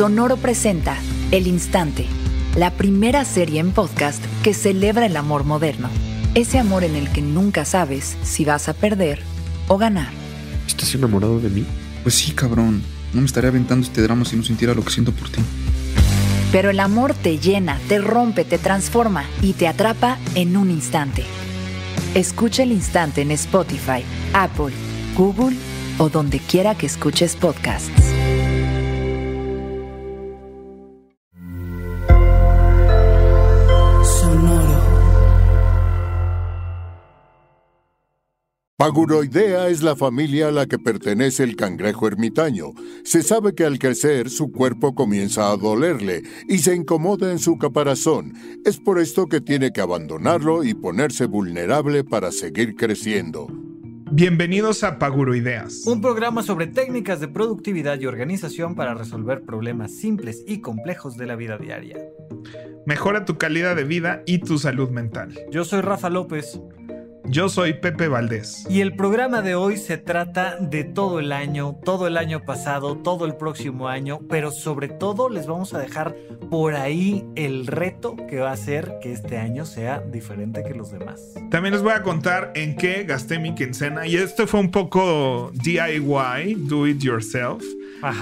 Sonoro presenta El Instante, la primera serie en podcast que celebra el amor moderno. Ese amor en el que nunca sabes si vas a perder o ganar. ¿Estás enamorado de mí? Pues sí, cabrón. No me estaría aventando este drama si no sintiera lo que siento por ti. Pero el amor te llena, te rompe, te transforma y te atrapa en un instante. Escucha el instante en Spotify, Apple, Google o donde quiera que escuches podcasts. Paguroidea es la familia a la que pertenece el cangrejo ermitaño. Se sabe que al crecer su cuerpo comienza a dolerle y se incomoda en su caparazón. Es por esto que tiene que abandonarlo y ponerse vulnerable para seguir creciendo. Bienvenidos a Paguroideas, un programa sobre técnicas de productividad y organización para resolver problemas simples y complejos de la vida diaria. Mejora tu calidad de vida y tu salud mental. Yo soy Rafa López. Yo soy Pepe Valdés. Y el programa de hoy se trata de todo el año, todo el año pasado, todo el próximo año, pero sobre todo les vamos a dejar por ahí el reto que va a hacer que este año sea diferente que los demás. También les voy a contar en qué gasté mi quincena y esto fue un poco DIY, do it yourself.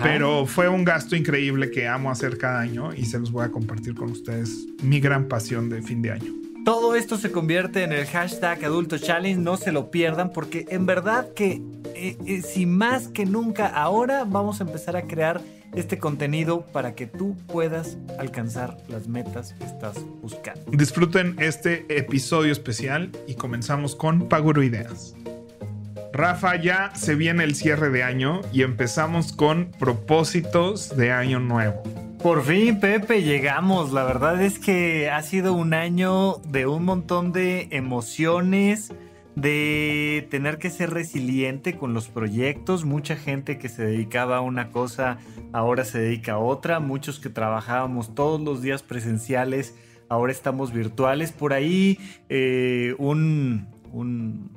Pero fue un gasto increíble que amo hacer cada año y se los voy a compartir con ustedes mi gran pasión de fin de año. Todo esto se convierte en el hashtag Adulto Challenge, no se lo pierdan porque en verdad que eh, eh, si más que nunca ahora vamos a empezar a crear este contenido para que tú puedas alcanzar las metas que estás buscando. Disfruten este episodio especial y comenzamos con Paguro Ideas. Rafa, ya se viene el cierre de año y empezamos con propósitos de año nuevo. Por fin, Pepe, llegamos. La verdad es que ha sido un año de un montón de emociones, de tener que ser resiliente con los proyectos. Mucha gente que se dedicaba a una cosa ahora se dedica a otra. Muchos que trabajábamos todos los días presenciales ahora estamos virtuales. Por ahí eh, un, un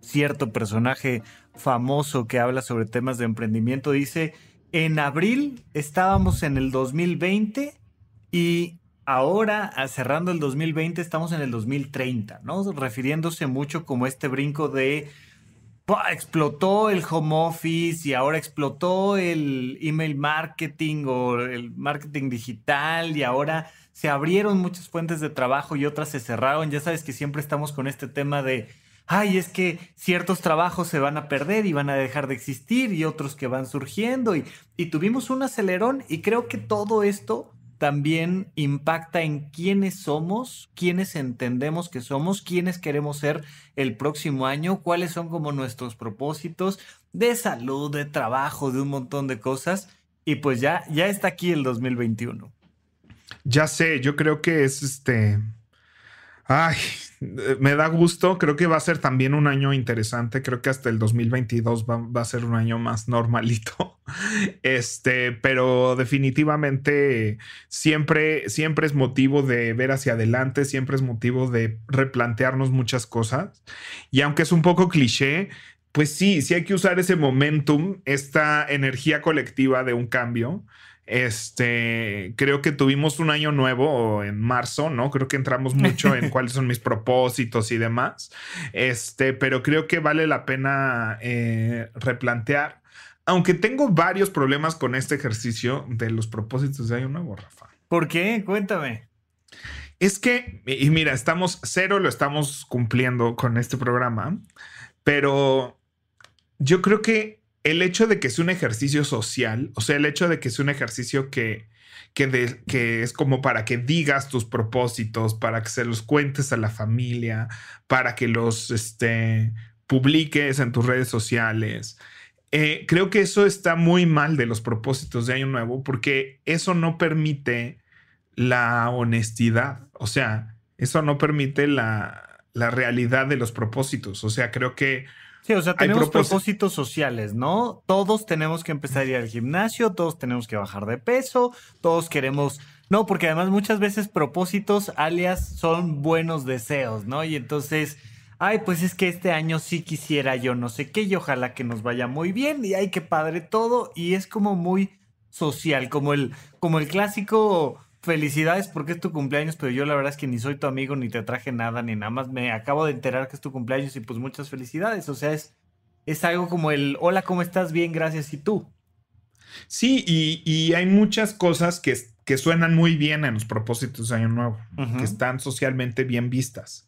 cierto personaje famoso que habla sobre temas de emprendimiento dice en abril, estábamos en el 2020 y ahora, ah, cerrando el 2020, estamos en el 2030, ¿no? Refiriéndose mucho como este brinco de explotó el home office y ahora explotó el email marketing o el marketing digital y ahora se abrieron muchas fuentes de trabajo y otras se cerraron. Ya sabes que siempre estamos con este tema de ay, es que ciertos trabajos se van a perder y van a dejar de existir y otros que van surgiendo y, tuvimos un acelerón y creo que todo esto también impacta en quiénes somos, quiénes entendemos que somos, quiénes queremos ser el próximo año, cuáles son como nuestros propósitos de salud, de trabajo, de un montón de cosas. Y pues ya, ya está aquí el 2021. Ya sé, yo creo que es este, Ay, me da gusto. Creo que va a ser también un año interesante. Creo que hasta el 2022 va, a ser un año más normalito. Este, pero definitivamente siempre, siempre es motivo de ver hacia adelante, siempre es motivo de replantearnos muchas cosas. Y aunque es un poco cliché, pues sí, sí hay que usar ese momentum, esta energía colectiva de un cambio este, creo que tuvimos un año nuevo en marzo, ¿no? Creo que entramos mucho en cuáles son mis propósitos y demás. Este, pero creo que vale la pena eh, replantear. Aunque tengo varios problemas con este ejercicio de los propósitos de año nuevo, Rafa. ¿Por qué? Cuéntame. Es que, y mira, estamos cero, lo estamos cumpliendo con este programa, pero yo creo que el hecho de que es un ejercicio social, o sea, el hecho de que es un ejercicio que, que, es como para que digas tus propósitos, para que se los cuentes a la familia, para que los este, publiques en tus redes sociales. Eh, creo que eso está muy mal de los propósitos de Año Nuevo porque eso no permite la honestidad, o sea, eso no permite la realidad de los propósitos, o sea, creo que Sí, o sea, tenemos propósitos sociales, ¿no? Todos tenemos que empezar a ir al gimnasio, todos tenemos que bajar de peso, todos queremos... No, porque además muchas veces propósitos alias son buenos deseos, ¿no? Y entonces, ay, pues es que este año sí quisiera yo no sé qué y ojalá que nos vaya muy bien y ay, qué padre todo y es como muy social, como el, como el clásico felicidades porque es tu cumpleaños, pero yo la verdad es que ni soy tu amigo, ni te traje nada, ni nada más. Me acabo de enterar que es tu cumpleaños y pues muchas felicidades. O sea, es, es algo como el, hola, ¿cómo estás? Bien, gracias. ¿Y tú? Sí, y, hay muchas cosas que, que, suenan muy bien en los propósitos de Año Nuevo, que están socialmente bien vistas.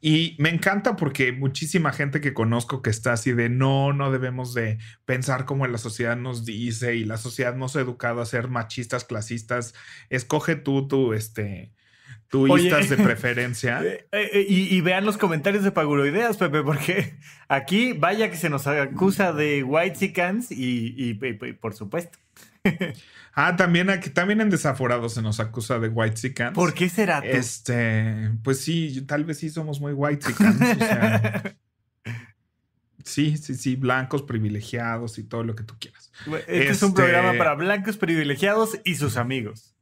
Y me encanta porque muchísima gente que conozco que está así de no, no debemos de pensar como la sociedad nos dice y la sociedad nos ha educado a ser machistas, clasistas. Escoge tú tu, este, tuistas de preferencia. Eh, eh, eh, y, vean los comentarios de Ideas, Pepe, porque aquí vaya que se nos acusa de white y, y, y, por supuesto ah, también aquí, también en Desaforado se nos acusa de White Sicans. ¿Por qué será? Este, pues sí, tal vez sí somos muy White Sicans. sí, sí, sí, blancos privilegiados y todo lo que tú quieras. Este, es un este programa para blancos privilegiados y sus amigos.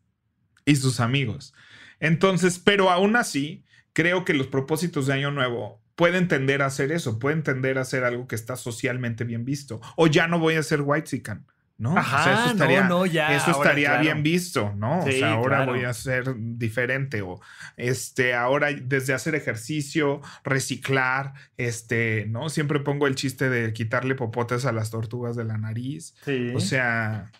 Y sus amigos. Entonces, pero aún así, creo que los propósitos de Año Nuevo pueden tender a hacer eso, pueden tender a hacer algo que está socialmente bien visto. O ya no voy a ser White Sican ¿no? eso estaría, no, ya, eso estaría bien visto, ¿no? o sea, ahora voy a ser diferente o este, ahora desde hacer ejercicio, reciclar, este, ¿no? Siempre pongo el chiste de quitarle popotes a las tortugas de la nariz. Sí. O sea,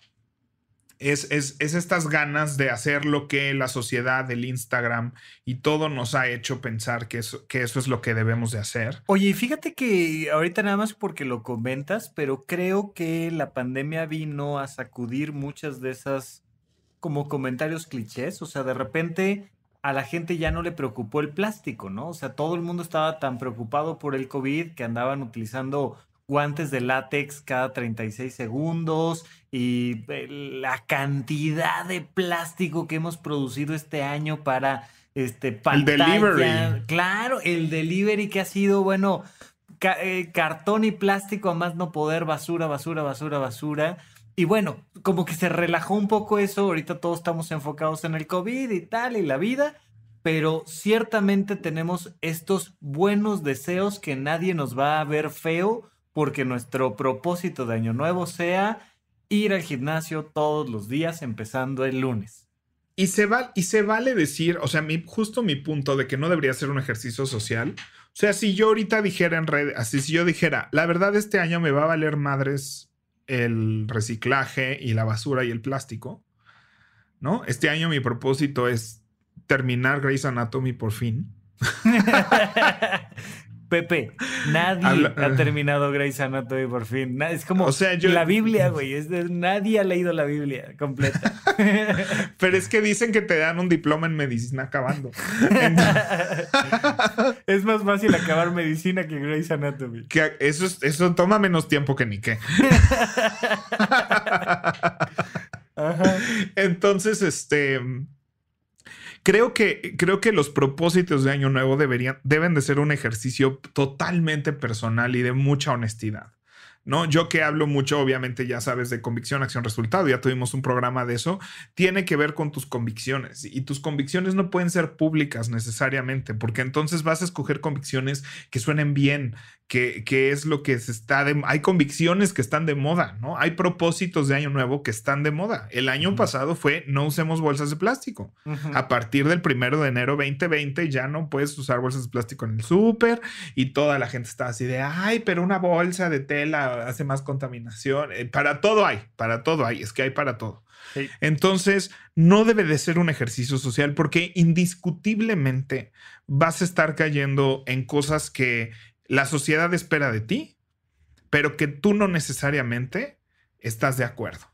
es, es, es, estas ganas de hacer lo que la sociedad, el Instagram y todo nos ha hecho pensar que eso, que eso es lo que debemos de hacer. Oye, fíjate que ahorita nada más porque lo comentas, pero creo que la pandemia vino a sacudir muchas de esas como comentarios clichés, o sea, de repente a la gente ya no le preocupó el plástico, ¿no? O sea, todo el mundo estaba tan preocupado por el COVID que andaban utilizando guantes de látex cada 36 segundos y eh, la cantidad de plástico que hemos producido este año para este pantalla. El delivery. Claro, el delivery que ha sido, bueno, eh, cartón y plástico a más no poder, basura, basura, basura, basura. Y bueno, como que se relajó un poco eso, ahorita todos estamos enfocados en el COVID y tal y la vida, pero ciertamente tenemos estos buenos deseos que nadie nos va a ver feo porque nuestro propósito de Año Nuevo sea ir al gimnasio todos los días, empezando el lunes. Y se, vale decir, o sea, mi, justo mi punto de que no debería ser un ejercicio social. O sea, si yo ahorita dijera en red, así si yo dijera, la verdad este año me va a valer madres el reciclaje y la basura y el plástico, ¿no? Este año mi propósito es terminar Grey's Anatomy por fin. Pepe, nadie ha terminado Grace Anatomy por fin. Es como o sea, yo... la Biblia, güey. Es Nadie ha leído la Biblia completa. Pero es que dicen que te dan un diploma en medicina acabando. es más fácil acabar medicina que Grace Anatomy. eso, eso toma menos tiempo que ni qué. Entonces, este Creo que, creo que los propósitos de Año Nuevo deberían, deben de ser un ejercicio totalmente personal y de mucha honestidad. ¿no? Yo que hablo mucho, obviamente ya sabes de convicción, acción, resultado, ya tuvimos un programa de eso, tiene que ver con tus convicciones y tus convicciones no pueden ser públicas necesariamente, porque entonces vas a escoger convicciones que suenen bien, que, es lo que se está de, hay convicciones que están de moda, ¿no? Hay propósitos de año nuevo que están de moda. El año pasado fue no usemos bolsas de plástico. A partir del primero de enero 2020 ya no puedes usar bolsas de plástico en el súper y toda la gente está así de, ay, pero una bolsa de tela hace más contaminación. Eh, para todo hay, para todo hay, es que hay para todo. Entonces, no debe de ser un ejercicio social porque indiscutiblemente vas a estar cayendo en cosas que la sociedad espera de ti, pero que tú no necesariamente estás de acuerdo,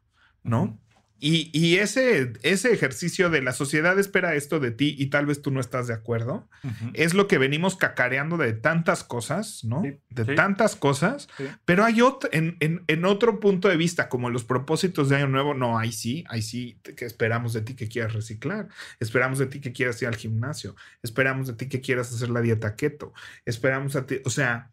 ¿no? Y, ese, ejercicio de la sociedad espera esto de ti y tal vez tú no estás de acuerdo, es lo que venimos cacareando de tantas cosas, ¿no? de tantas cosas, pero hay otro, en, en, otro punto de vista, como los propósitos de Año Nuevo, no, ahí sí, ahí sí, que esperamos de ti que quieras reciclar, esperamos de ti que quieras ir al gimnasio, esperamos de ti que quieras hacer la dieta keto, esperamos a ti, o sea,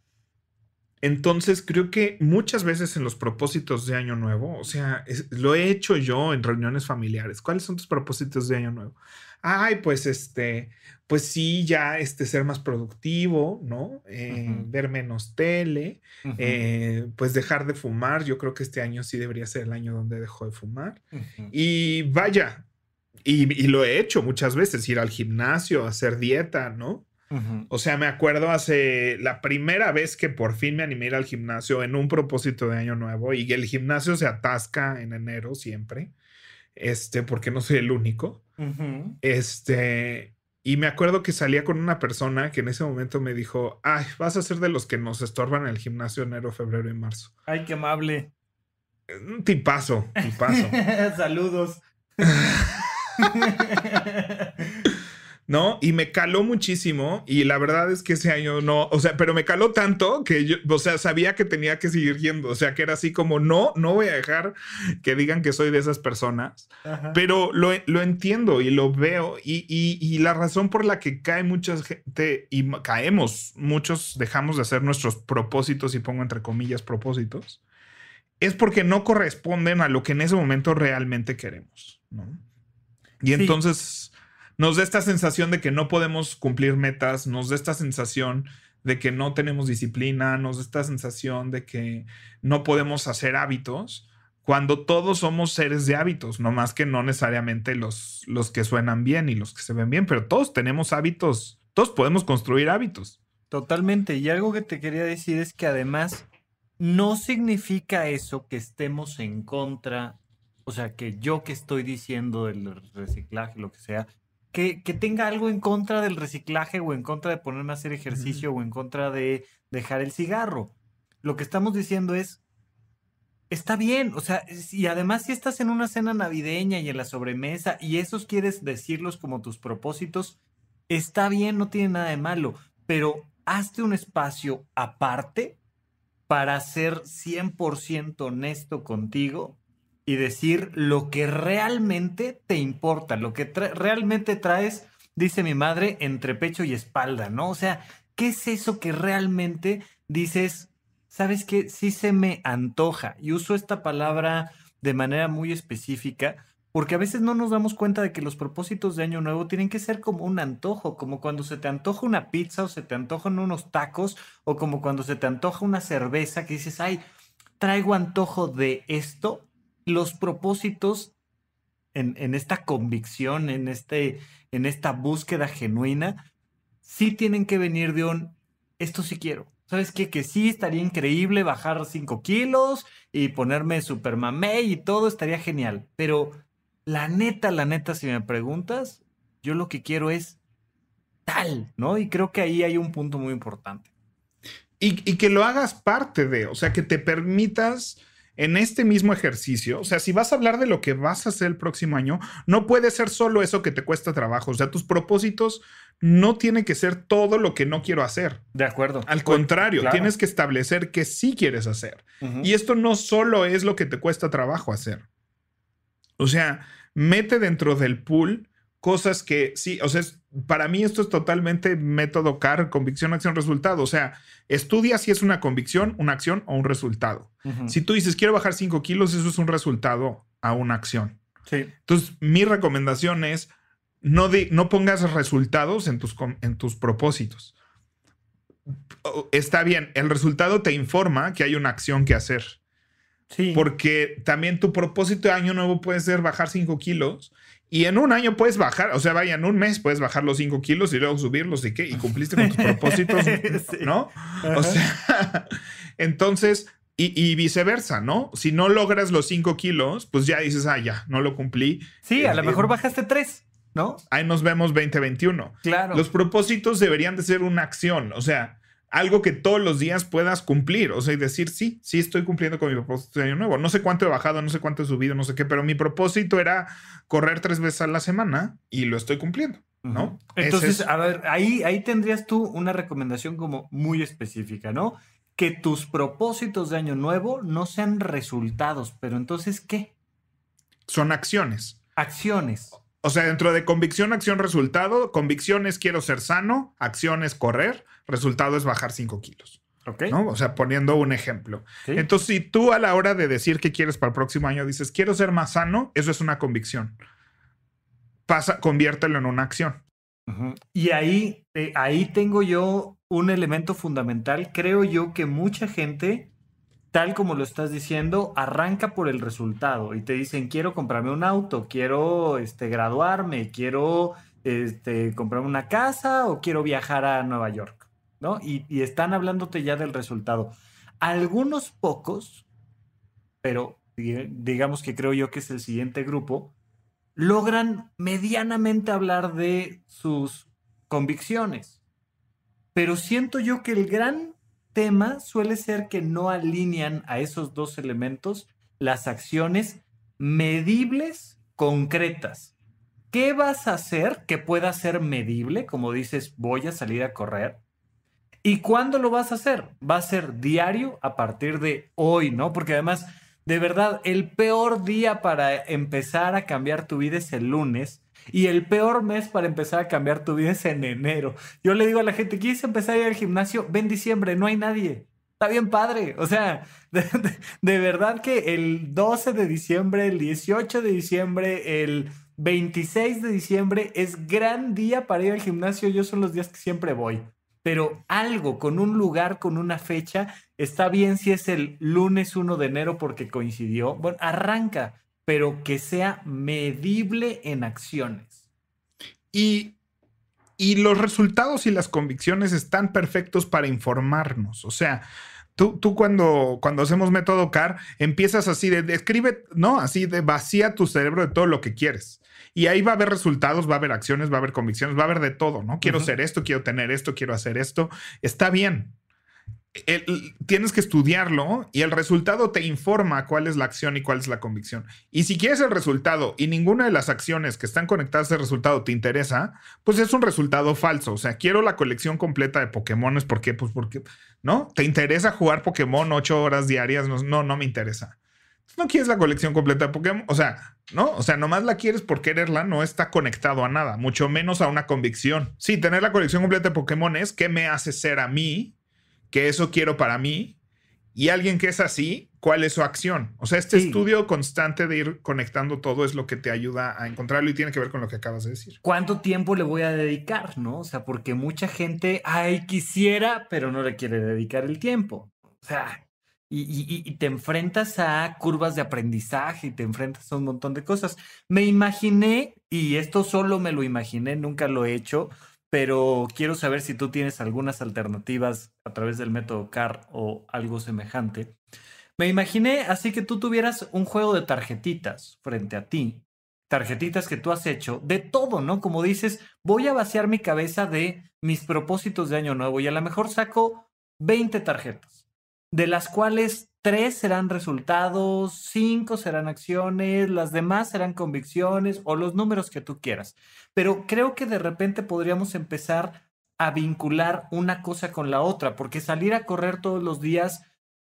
entonces creo que muchas veces en los propósitos de Año Nuevo, o sea, lo he hecho yo en reuniones familiares. ¿Cuáles son tus propósitos de Año Nuevo? Ay, pues este, pues sí, ya este, ser más productivo, ¿no? Eh, ver menos tele, eh, pues dejar de fumar. Yo creo que este año sí debería ser el año donde dejó de fumar. Y vaya, y, y, lo he hecho muchas veces, ir al gimnasio, hacer dieta, ¿no? O sea, me acuerdo hace la primera vez que por fin me animé a ir al gimnasio en un propósito de año nuevo y el gimnasio se atasca en enero siempre, este, porque no soy el único. Este, y me acuerdo que salía con una persona que en ese momento me dijo, ay, vas a ser de los que nos estorban en el gimnasio enero, febrero y marzo. Ay, qué amable. Un tipazo, tipazo. Saludos. ¿no? Y me caló muchísimo y la verdad es que ese año no, o sea, pero me caló tanto que yo, o sea, sabía que tenía que seguir yendo, o sea, que era así como, no, no voy a dejar que digan que soy de esas personas, pero lo, entiendo y lo veo y, la razón por la que cae mucha gente y caemos, muchos dejamos de hacer nuestros propósitos y pongo entre comillas propósitos, es porque no corresponden a lo que en ese momento realmente queremos, ¿no? Y entonces nos da esta sensación de que no podemos cumplir metas, nos da esta sensación de que no tenemos disciplina, nos da esta sensación de que no podemos hacer hábitos, cuando todos somos seres de hábitos, no más que no necesariamente los, los que suenan bien y los que se ven bien, pero todos tenemos hábitos, todos podemos construir hábitos. Totalmente, y algo que te quería decir es que además no significa eso que estemos en contra, o sea, que yo que estoy diciendo del reciclaje, lo que sea, que, tenga algo en contra del reciclaje o en contra de ponerme a hacer ejercicio o en contra de dejar el cigarro. Lo que estamos diciendo es, está bien, o sea, y además si estás en una cena navideña y en la sobremesa y esos quieres decirlos como tus propósitos, está bien, no tiene nada de malo, pero hazte un espacio aparte para ser 100% honesto contigo y decir lo que realmente te importa, lo que realmente traes, dice mi madre, entre pecho y espalda, ¿no? O sea, ¿qué es eso que realmente dices, sabes que sí se me antoja? Y uso esta palabra de manera muy específica. Porque a veces no nos damos cuenta de que los propósitos de Año Nuevo tienen que ser como un antojo, como cuando se te antoja una pizza o se te antojan unos tacos o como cuando se te antoja una cerveza que dices, ay, traigo antojo de esto los propósitos en, esta convicción, en, este, en esta búsqueda genuina, sí tienen que venir de un, esto sí quiero. ¿Sabes qué? Que sí estaría increíble bajar cinco kilos y ponerme super mamé y todo estaría genial. Pero la neta, la neta, si me preguntas, yo lo que quiero es tal, ¿no? Y creo que ahí hay un punto muy importante. Y, y que lo hagas parte de, o sea, que te permitas en este mismo ejercicio, o sea, si vas a hablar de lo que vas a hacer el próximo año, no puede ser solo eso que te cuesta trabajo, o sea, tus propósitos no tienen que ser todo lo que no quiero hacer. De acuerdo. Al contrario, tienes que establecer que sí quieres hacer. Y esto no solo es lo que te cuesta trabajo hacer. O sea, mete dentro del pool cosas que sí, o sea, para mí esto es totalmente método CAR, convicción, acción, resultado. O sea, estudia si es una convicción, una acción o un resultado. Si tú dices, quiero bajar 5 kilos, eso es un resultado a una acción. Entonces, mi recomendación es, no, de, no pongas resultados en tus, en tus propósitos. Está bien, el resultado te informa que hay una acción que hacer. Sí. Porque también tu propósito de año nuevo puede ser bajar 5 kilos y en un año puedes bajar, o sea, vaya, en un mes puedes bajar los 5 kilos y luego subirlos y qué, y cumpliste con tus propósitos, ¿no? O sea, entonces, y, viceversa, ¿no? Si no logras los 5 kilos, pues ya dices, ah, ya, no lo cumplí. Sí, a lo eh, mejor eh, bajaste 3, ¿no? Ahí nos vemos 2021. Claro. Los propósitos deberían de ser una acción, o sea, algo que todos los días puedas cumplir, o sea, y decir, sí, sí estoy cumpliendo con mi propósito de año nuevo. No sé cuánto he bajado, no sé cuánto he subido, no sé qué, pero mi propósito era correr tres veces a la semana y lo estoy cumpliendo, ¿no? Entonces, a ver, ahí, ahí tendrías tú una recomendación como muy específica, ¿no? Que tus propósitos de año nuevo no sean resultados, pero entonces, ¿qué? Son acciones. Acciones. O sea, dentro de convicción, acción, resultado, Convicción es quiero ser sano, acciones correr, Resultado es bajar 5 kilos. O sea, poniendo un ejemplo. Entonces, si tú a la hora de decir qué quieres para el próximo año dices, quiero ser más sano, eso es una convicción. Pasa, conviértelo en una acción. Y ahí, eh, ahí tengo yo un elemento fundamental. Creo yo que mucha gente, tal como lo estás diciendo, arranca por el resultado y te dicen, quiero comprarme un auto, quiero este, graduarme, quiero este, comprarme una casa o quiero viajar a Nueva York. Y, y están hablándote ya del resultado. Algunos pocos, pero digamos que creo yo que es el siguiente grupo, logran medianamente hablar de sus convicciones. Pero siento yo que el gran tema suele ser que no alinean a esos dos elementos las acciones medibles, concretas. ¿Qué vas a hacer que pueda ser medible? Como dices, voy a salir a correr. ¿Y cuándo lo vas a hacer? Va a ser diario a partir de hoy, ¿no? Porque además, de verdad, el peor día para empezar a cambiar tu vida es el lunes. Y el peor mes para empezar a cambiar tu vida es en enero. Yo le digo a la gente, ¿quieres empezar a ir al gimnasio? Ven diciembre, no hay nadie. Está bien padre. O sea, de, de, verdad que el 12 de diciembre, el 18 de diciembre, el 26 de diciembre es gran día para ir al gimnasio. Yo son los días que siempre voy pero algo con un lugar, con una fecha, está bien si es el lunes 1 de enero porque coincidió. Bueno, arranca, pero que sea medible en acciones. Y, y los resultados y las convicciones están perfectos para informarnos. O sea, Tú, tú, cuando, cuando hacemos método CAR, empiezas así de, describe, no, así de vacía tu cerebro de todo lo que quieres. Y ahí va a haber resultados, va a haber acciones, va a haber convicciones, va a haber de todo, ¿no? Quiero hacer ser esto, quiero tener esto, quiero hacer esto. Está bien. tienes que estudiarlo y el resultado te informa cuál es la acción y cuál es la convicción. Y si quieres el resultado y ninguna de las acciones que están conectadas al resultado te interesa, pues es un resultado falso. O sea, quiero la colección completa de Pokémones. ¿Por qué? Pues porque, ¿no? ¿Te interesa jugar Pokémon ocho horas diarias? no, no me interesa no quieres la colección completa de Pokémon. O sea, ¿no? O sea, nomás la quieres por quererla, no está conectado a nada, mucho menos a una convicción. Sí, tener la colección completa de Pokémon es qué me hace ser a mí, que eso quiero para mí, y alguien que es así, ¿cuál es su acción? O sea, este estudio constante de ir conectando todo es lo que te ayuda a encontrarlo y tiene que ver con lo que acabas de decir. ¿Cuánto tiempo le voy a dedicar, no? O sea, porque mucha gente, ay, quisiera, pero no le quiere dedicar el tiempo. O sea, y, te enfrentas a curvas de aprendizaje y te enfrentas a un montón de cosas. Me imaginé, y esto solo me lo imaginé, nunca lo he hecho, pero quiero saber si tú tienes algunas alternativas a través del método CAR o algo semejante. Me imaginé así que tú tuvieras un juego de tarjetitas frente a ti, tarjetitas que tú has hecho, de todo, ¿no? Como dices, voy a vaciar mi cabeza de mis propósitos de año nuevo y a lo mejor saco 20 tarjetas de las cuales tres serán resultados, cinco serán acciones, las demás serán convicciones o los números que tú quieras. Pero creo que de repente podríamos empezar a vincular una cosa con la otra, porque salir a correr todos los días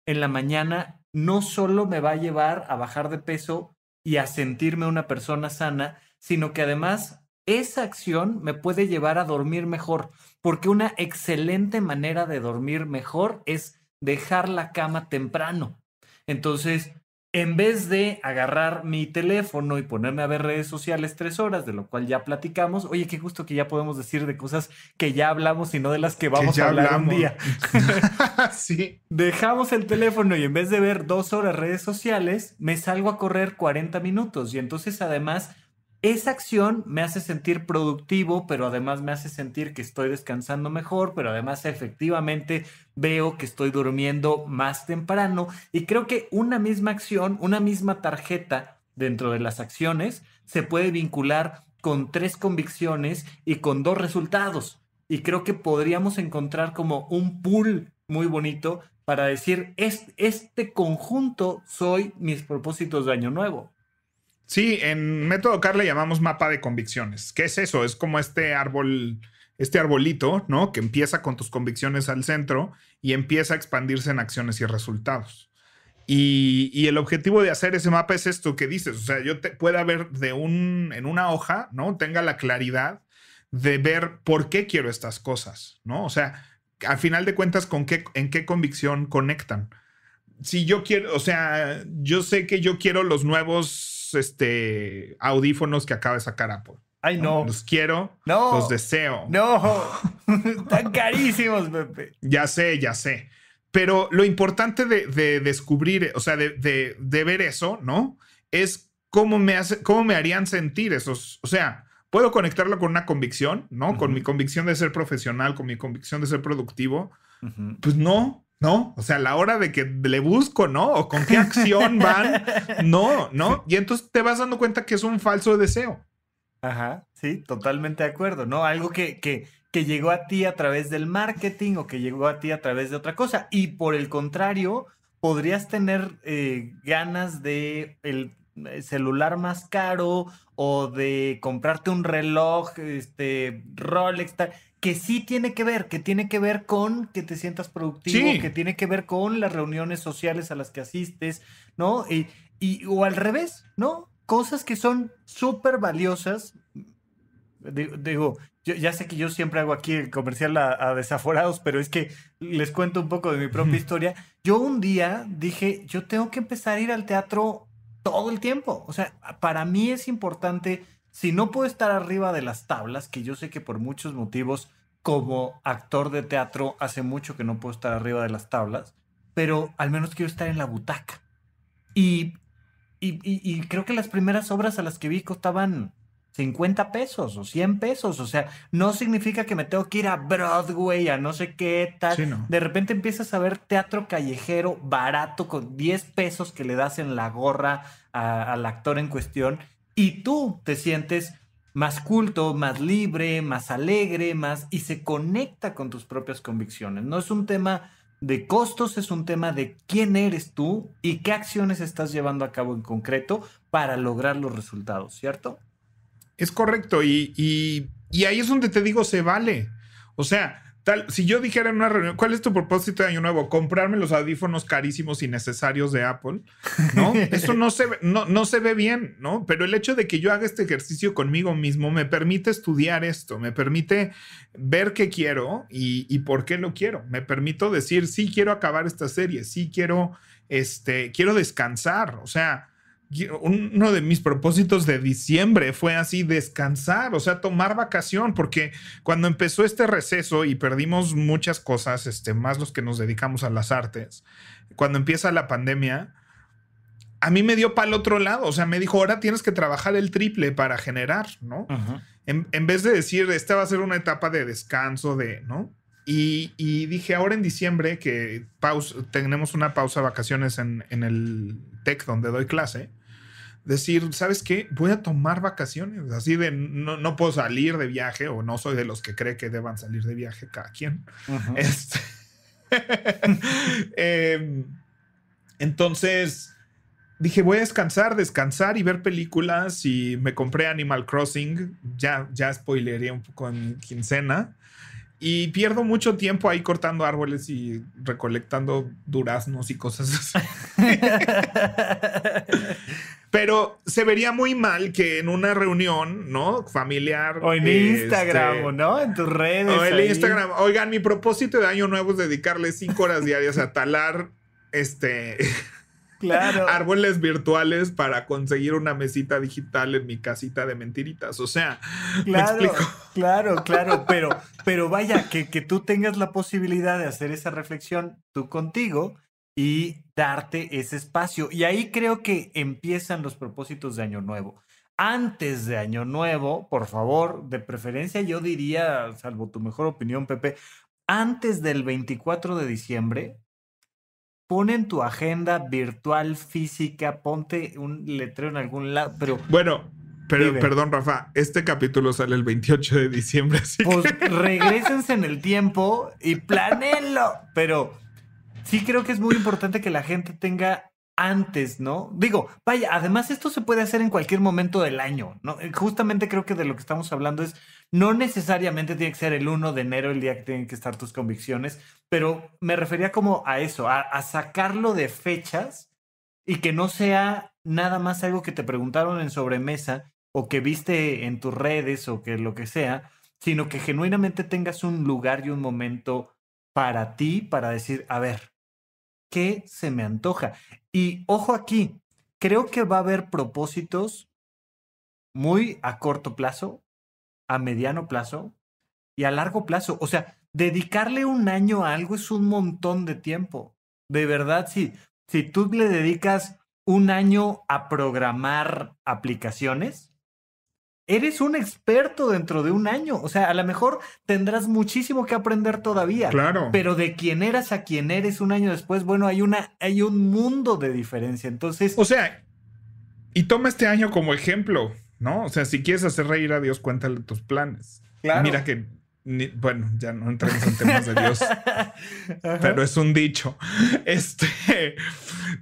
en la mañana no solo me va a llevar a bajar de peso y a sentirme una persona sana, sino que además esa acción me puede llevar a dormir mejor, porque una excelente manera de dormir mejor es dejar la cama temprano. Entonces, en vez de agarrar mi teléfono y ponerme a ver redes sociales tres horas, de lo cual ya platicamos, oye, qué gusto que ya podemos decir de cosas que ya hablamos y no de las que vamos a hablar un día. sí. Dejamos el teléfono y en vez de ver dos horas redes sociales, me salgo a correr 40 minutos y entonces además esa acción me hace sentir productivo, pero además me hace sentir que estoy descansando mejor, pero además efectivamente veo que estoy durmiendo más temprano y creo que una misma acción, una misma tarjeta dentro de las acciones se puede vincular con tres convicciones y con dos resultados. Y creo que podríamos encontrar como un pool muy bonito para decir, este, este conjunto soy mis propósitos de año nuevo. Sí, en método CAR le llamamos mapa de convicciones. ¿Qué es eso? Es como este árbol, este arbolito, ¿no? Que empieza con tus convicciones al centro y empieza a expandirse en acciones y resultados. Y, el objetivo de hacer ese mapa es esto que dices, o sea, yo te, pueda ver de un, en una hoja, ¿no? Tenga la claridad de ver por qué quiero estas cosas, ¿no? O sea, al final de cuentas, ¿con qué, ¿en qué convicción conectan? Si yo quiero, o sea, yo sé que yo quiero los nuevos este, audífonos que acaba de sacar Apple. Ay, no. Los quiero. No. Los deseo. No. Están carísimos, Pepe. Ya sé, ya sé. Pero lo importante de, descubrir, o sea, de, ver eso, ¿no? Es cómo me, hace, cómo me harían sentir esos. O sea, puedo conectarlo con una convicción, ¿no? Con mi convicción de ser profesional, con mi convicción de ser productivo. Pues no. ¿no? O sea, a la hora de que le busco, ¿no? O con qué acción van, no, ¿no? Y entonces te vas dando cuenta que es un falso deseo. Ajá, sí, totalmente de acuerdo, ¿no? Algo que, que, que llegó a ti a través del marketing o que llegó a ti a través de otra cosa. Y por el contrario, podrías tener eh, ganas de el eh, celular más caro o de comprarte un reloj, este, Rolex, tal que sí tiene que ver, que tiene que ver con que te sientas productivo, que tiene que ver con las reuniones sociales a las que asistes, ¿no? Y, o al revés, ¿no? Cosas que son súper valiosas. Digo, ya sé que yo siempre hago aquí el comercial a, desaforados, pero es que les cuento un poco de mi propia historia. Yo un día dije, yo tengo que empezar a ir al teatro todo el tiempo. O sea, para mí es importante si no puedo estar arriba de las tablas, que yo sé que por muchos motivos como actor de teatro hace mucho que no puedo estar arriba de las tablas, pero al menos quiero estar en la butaca. Y, y, creo que las primeras obras a las que vi costaban 50 pesos o 100 pesos. O sea, no significa que me tengo que ir a Broadway, a no sé qué tal. De repente empiezas a ver teatro callejero barato con 10 pesos que le das en la gorra al actor en cuestión y tú te sientes más culto, más libre, más alegre, más y se conecta con tus propias convicciones. No es un tema de costos, es un tema de quién eres tú y qué acciones estás llevando a cabo en concreto para lograr los resultados, ¿cierto? Es correcto y, ahí es donde te digo, se vale. O sea, si yo dijera en una reunión, ¿cuál es tu propósito de año nuevo? Comprarme los audífonos carísimos y necesarios de Apple, ¿no? Eso no se, ve, no, no se ve bien, ¿no? Pero el hecho de que yo haga este ejercicio conmigo mismo me permite estudiar esto, me permite ver qué quiero y, por qué lo quiero. Me permito decir, sí quiero acabar esta serie, sí quiero, este, quiero descansar, o sea, uno de mis propósitos de diciembre fue así descansar, o sea, tomar vacación, porque cuando empezó este receso y perdimos muchas cosas, este, más los que nos dedicamos a las artes, cuando empieza la pandemia, a mí me dio para el otro lado, o sea, me dijo, ahora tienes que trabajar el triple para generar, ¿no? En, vez de decir, esta va a ser una etapa de descanso, de, ¿no? Y, dije, ahora en diciembre, que tenemos una pausa vacaciones en, en el TEC donde doy clase, decir, ¿sabes qué? Voy a tomar vacaciones, así de no, puedo salir de viaje o no soy de los que cree que deban salir de viaje cada quien. Este, em, entonces dije, voy a descansar, descansar y ver películas y me compré Animal Crossing, ya, ya spoilería un poco en quincena. Y pierdo mucho tiempo ahí cortando árboles y recolectando duraznos y cosas así. Pero se vería muy mal que en una reunión, ¿no? Familiar. O en Instagram, o este, ¿no? En tus redes. O en Instagram. Oigan, mi propósito de año nuevo es dedicarle cinco horas diarias a talar este. Claro. árboles virtuales para conseguir una mesita digital en mi casita de mentiritas. O sea, claro, claro, claro, pero, pero vaya, que, que tú tengas la posibilidad de hacer esa reflexión tú contigo y darte ese espacio. Y ahí creo que empiezan los propósitos de Año Nuevo. Antes de Año Nuevo, por favor, de preferencia yo diría, salvo tu mejor opinión, Pepe, antes del 24 de diciembre, pon en tu agenda virtual, física, ponte un letrero en algún lado, pero... Bueno, pero perdón, Rafa, este capítulo sale el 28 de diciembre, así pues regresense en el tiempo y planéenlo, pero sí creo que es muy importante que la gente tenga antes, ¿no? Digo, vaya, además esto se puede hacer en cualquier momento del año, ¿no? Eh, justamente creo que de lo que estamos hablando es, no necesariamente tiene que ser el 1 de enero el día que tienen que estar tus convicciones, pero me refería como a eso, a, sacarlo de fechas y que no sea nada más algo que te preguntaron en sobremesa o que viste en tus redes o que lo que sea, sino que genuinamente tengas un lugar y un momento para ti para decir, a ver, que se me antoja. Y ojo aquí, creo que va a haber propósitos muy a corto plazo, a mediano plazo y a largo plazo. O sea, dedicarle un año a algo es un montón de tiempo. De verdad, si, si tú le dedicas un año a programar aplicaciones, eres un experto dentro de un año. O sea, a lo mejor tendrás muchísimo que aprender todavía. Claro. Pero de quién eras a quién eres un año después, bueno, hay una, hay un mundo de diferencia. Entonces. O sea, y toma este año como ejemplo, ¿no? O sea, si quieres hacer reír a Dios, cuéntale tus planes. Mira que. bueno, ya no entramos en temas de Dios, pero es un dicho. Este,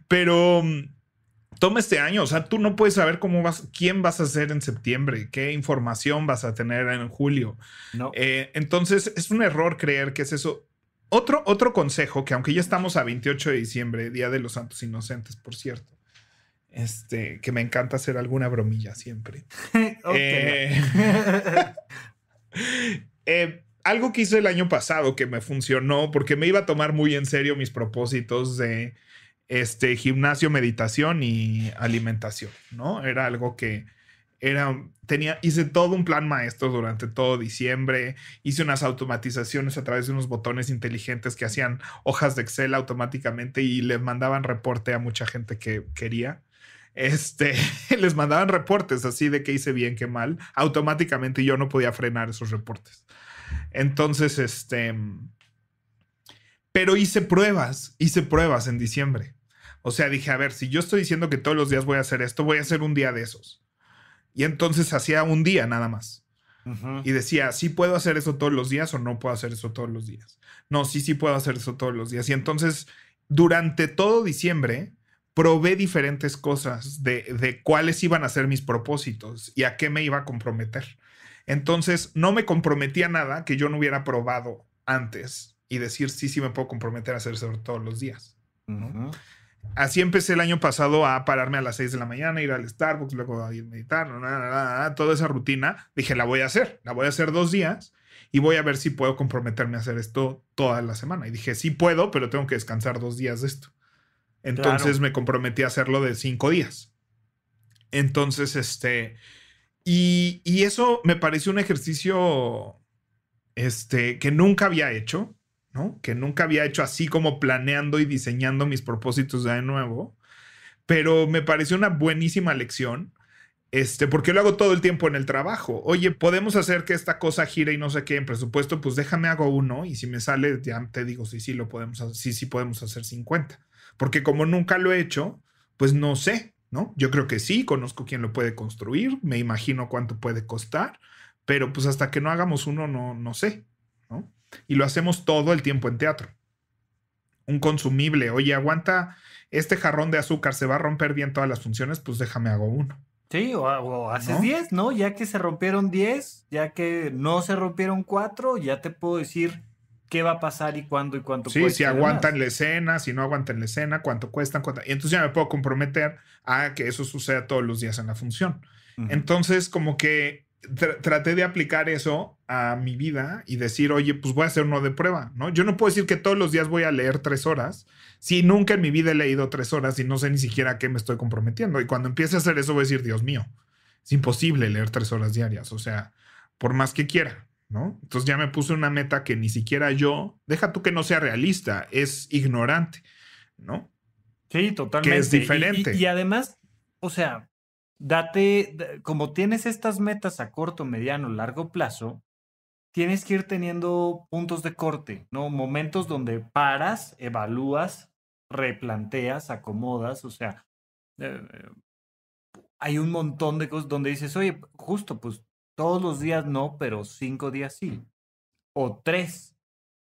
pero toma este año. O sea, tú no puedes saber cómo vas, quién vas a ser en septiembre, qué información vas a tener en julio. No. Eh, entonces, es un error creer que es eso. Otro, otro consejo que, aunque ya estamos a 28 de diciembre, Día de los Santos Inocentes, por cierto, este, que me encanta hacer alguna bromilla siempre. Eh, eh, algo que hice el año pasado que me funcionó porque me iba a tomar muy en serio mis propósitos de este, gimnasio, meditación y alimentación, ¿no? Era algo que era, tenía, hice todo un plan maestro durante todo diciembre, hice unas automatizaciones a través de unos botones inteligentes que hacían hojas de Excel automáticamente y les mandaban reporte a mucha gente que quería. Este, les mandaban reportes así de qué hice bien, qué mal, automáticamente yo no podía frenar esos reportes. Entonces, este, pero hice pruebas, hice pruebas en diciembre o sea, dije, a ver, si yo estoy diciendo que todos los días voy a hacer esto, voy a hacer un día de esos. Y entonces hacía un día nada más. Y decía, sí puedo hacer eso todos los días o no puedo hacer eso todos los días. No, sí, sí puedo hacer eso todos los días. Y entonces, durante todo diciembre, probé diferentes cosas de, cuáles iban a ser mis propósitos y a qué me iba a comprometer. Entonces, no me comprometía nada que yo no hubiera probado antes y decir, sí, sí me puedo comprometer a hacer eso todos los días. ¿no? así empecé el año pasado a pararme a las 6 de la mañana, ir al Starbucks, luego a ir a meditar, toda esa rutina. Dije, la voy a hacer, la voy a hacer dos días y voy a ver si puedo comprometerme a hacer esto toda la semana. Y dije, sí puedo, pero tengo que descansar dos días de esto. Entonces me comprometí a hacerlo de cinco días. Entonces, este, y, y eso me pareció un ejercicio, este, que nunca había hecho que nunca había hecho así como planeando y diseñando mis propósitos de nuevo. Pero me pareció una buenísima lección. Este, porque lo hago todo el tiempo en el trabajo. Oye, podemos hacer que esta cosa gire y no sé qué en presupuesto, pues déjame hago uno y si me sale ya te digo si sí, sí lo podemos hacer, sí sí podemos hacer 50. Porque como nunca lo he hecho, pues no sé, ¿no? Yo creo que sí, conozco quién lo puede construir, me imagino cuánto puede costar, pero pues hasta que no hagamos uno no no sé, ¿no? Y lo hacemos todo el tiempo en teatro. Un consumible, oye, aguanta, este jarrón de azúcar se va a romper bien todas las funciones, pues déjame hago uno. Sí, o, haces 10, ¿No? Ya que se rompieron 10, ya que no se rompieron 4, ya te puedo decir qué va a pasar y cuándo y cuánto Sí, si aguantan la escena, si no aguantan la escena, cuánto cuestan, cuánto... Y entonces ya me puedo comprometer a que eso suceda todos los días en la función. Entonces, como que traté de aplicar eso a mi vida y decir, oye, pues voy a hacer uno de prueba, ¿no? Yo no puedo decir que todos los días voy a leer tres horas si nunca en mi vida he leído tres horas y no sé ni siquiera a qué me estoy comprometiendo. Y cuando empiece a hacer eso voy a decir, Dios mío, es imposible leer tres horas diarias, o sea, por más que quiera, ¿no? Entonces ya me puse una meta que ni siquiera yo, deja tú que no sea realista, es ignorante, ¿no? Sí, totalmente. Que es diferente. y además, o sea, date, como tienes estas metas a corto, mediano, largo plazo, tienes que ir teniendo puntos de corte, ¿no? Momentos donde paras, evalúas, replanteas, acomodas, o sea, eh, hay un montón de cosas donde dices, oye, justo, pues todos los días no, pero cinco días sí, o tres,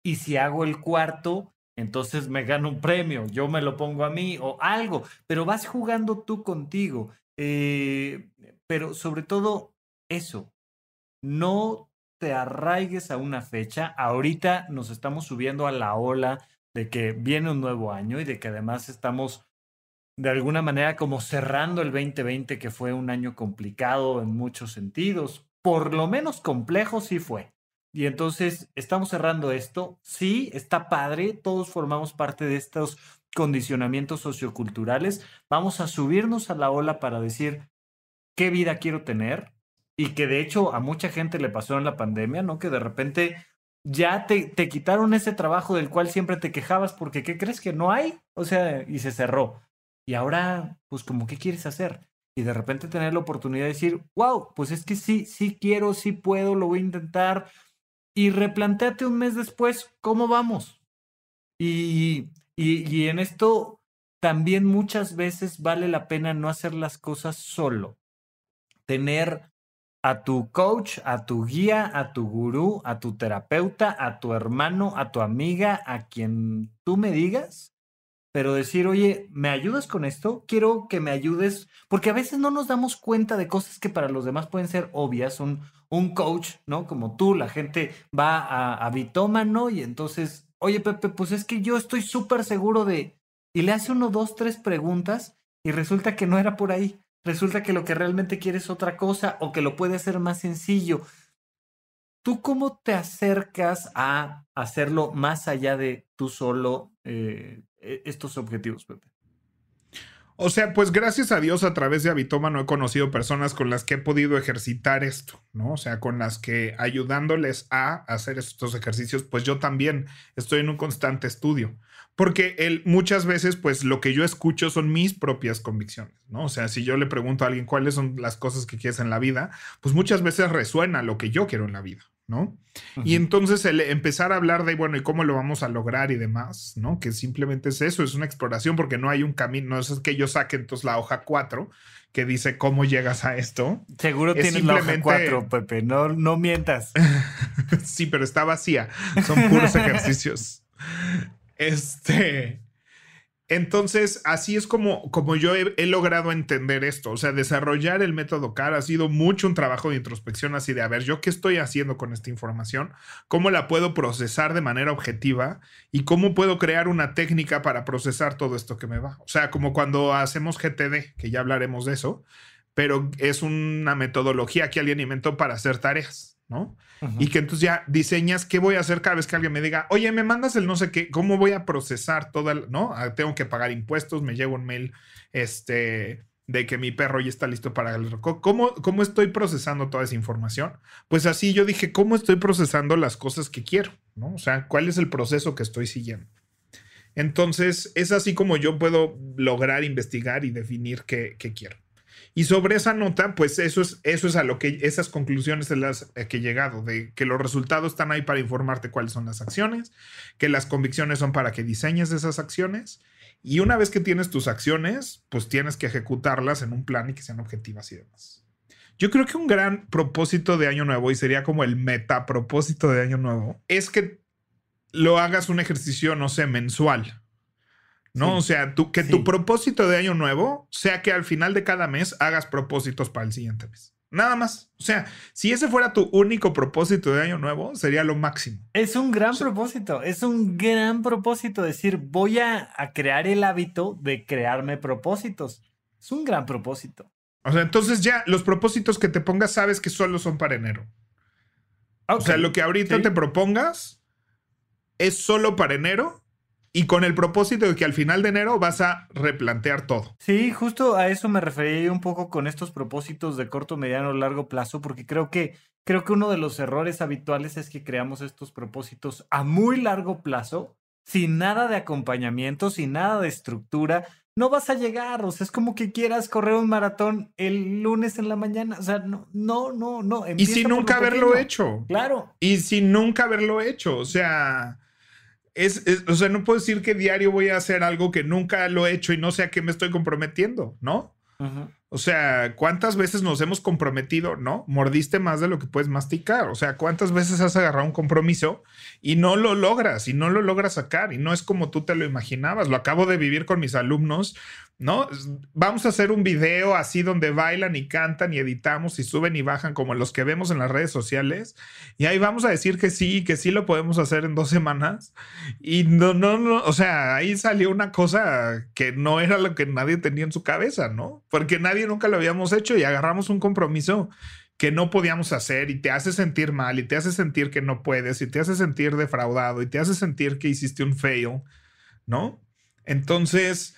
y si hago el cuarto, entonces me gano un premio, yo me lo pongo a mí o algo, pero vas jugando tú contigo eh, pero sobre todo eso, no te arraigues a una fecha. Ahorita nos estamos subiendo a la ola de que viene un nuevo año y de que además estamos de alguna manera como cerrando el 2020 que fue un año complicado en muchos sentidos, por lo menos complejo sí fue. Y entonces estamos cerrando esto. Sí, está padre. Todos formamos parte de estos condicionamientos socioculturales, vamos a subirnos a la ola para decir qué vida quiero tener y que de hecho a mucha gente le pasó en la pandemia, ¿no? Que de repente ya te, quitaron ese trabajo del cual siempre te quejabas porque ¿qué crees que no hay? O sea, y se cerró. Y ahora, pues como, ¿qué quieres hacer? Y de repente tener la oportunidad de decir, wow, pues es que sí, sí quiero, sí puedo, lo voy a intentar. Y replanteate un mes después cómo vamos. Y y, y en esto también muchas veces vale la pena no hacer las cosas solo. Tener a tu coach, a tu guía, a tu gurú, a tu terapeuta, a tu hermano, a tu amiga, a quien tú me digas, pero decir, oye, ¿me ayudas con esto? Quiero que me ayudes, porque a veces no nos damos cuenta de cosas que para los demás pueden ser obvias. Un, un coach, ¿no? Como tú, la gente va a, a bitómano y entonces oye Pepe, pues es que yo estoy súper seguro de... Y le hace uno, dos, tres preguntas y resulta que no era por ahí. Resulta que lo que realmente quiere es otra cosa o que lo puede hacer más sencillo. ¿Tú cómo te acercas a hacerlo más allá de tú solo eh, e, estos objetivos, Pepe? O sea, pues gracias a Dios a través de no he conocido personas con las que he podido ejercitar esto, ¿no? O sea, con las que ayudándoles a hacer estos ejercicios, pues yo también estoy en un constante estudio. Porque él, muchas veces, pues lo que yo escucho son mis propias convicciones, ¿no? O sea, si yo le pregunto a alguien cuáles son las cosas que quieres en la vida, pues muchas veces resuena lo que yo quiero en la vida, ¿no? Y entonces el empezar a hablar de, bueno, ¿y cómo lo vamos a lograr y demás, ¿no? Que simplemente es eso, es una exploración porque no hay un camino, no es que yo saque entonces la hoja 4 que dice cómo llegas a esto. Seguro tiene tienes la hoja 4, Pepe, no, no mientas. sí, pero está vacía, son puros ejercicios. Este, entonces, así es como, como yo he, logrado entender esto, o sea, desarrollar el método CAR ha sido mucho un trabajo de introspección, así de, a ver, yo qué estoy haciendo con esta información, cómo la puedo procesar de manera objetiva y cómo puedo crear una técnica para procesar todo esto que me va. O sea, como cuando hacemos GTD, que ya hablaremos de eso, pero es una metodología que alguien inventó para hacer tareas. ¿no? Y que entonces ya diseñas qué voy a hacer cada vez que alguien me diga, oye, me mandas el no sé qué, cómo voy a procesar toda, ¿no? Ah, tengo que pagar impuestos, me llega un mail, este, de que mi perro ya está listo para el ¿Cómo, ¿Cómo estoy procesando toda esa información? Pues así yo dije, ¿cómo estoy procesando las cosas que quiero? ¿no? O sea, ¿cuál es el proceso que estoy siguiendo? Entonces, es así como yo puedo lograr investigar y definir qué quiero. Y sobre esa nota, pues eso es, eso es a lo que esas conclusiones de las eh, que he llegado, de que los resultados están ahí para informarte cuáles son las acciones, que las convicciones son para que diseñes esas acciones. Y una vez que tienes tus acciones, pues tienes que ejecutarlas en un plan y que sean objetivas y demás. Yo creo que un gran propósito de Año Nuevo, y sería como el metapropósito de Año Nuevo, es que lo hagas un ejercicio, no sé, mensual. ¿no? O sea, que tu propósito de año nuevo sea que al final de cada mes hagas propósitos para el siguiente mes. Nada más. O sea, si ese fuera tu único propósito de año nuevo, sería lo máximo. Es un gran propósito, es un gran propósito decir, voy a, crear el hábito de crearme propósitos. Es un gran propósito. O sea, entonces ya los propósitos que te pongas sabes que solo son para enero. O sea, lo que ahorita te propongas es solo para enero y con el propósito de que al final de enero vas a replantear todo. Sí, justo a eso me referí un poco con estos propósitos de corto, mediano, o largo plazo, porque creo que creo que uno de los errores habituales es que creamos estos propósitos a muy largo plazo, sin nada de acompañamiento, sin nada de estructura. No vas a llegar, o sea, es como que quieras correr un maratón el lunes en la mañana, o sea, no, no, no, no. Y sin nunca haberlo hecho. Claro. Y sin nunca haberlo hecho, o sea es, o sea, no puedo decir que diario voy a hacer algo que nunca lo he hecho y no sé a qué me estoy comprometiendo, ¿no? Ajá. O sea, ¿cuántas veces nos hemos comprometido, no? Mordiste más de lo que puedes masticar. O sea, ¿cuántas veces has agarrado un compromiso y no lo logras y no lo logras sacar y no es como tú te lo imaginabas? Lo acabo de vivir con mis alumnos, ¿no? Vamos a hacer un video así donde bailan y cantan y editamos y suben y bajan como los que vemos en las redes sociales y ahí vamos a decir que sí, que sí lo podemos hacer en dos semanas y no, no, no, o sea, ahí salió una cosa que no era lo que nadie tenía en su cabeza, ¿no? Porque nadie nunca lo habíamos hecho y agarramos un compromiso que no podíamos hacer y te hace sentir mal y te hace sentir que no puedes y te hace sentir defraudado y te hace sentir que hiciste un fail, ¿no? Entonces,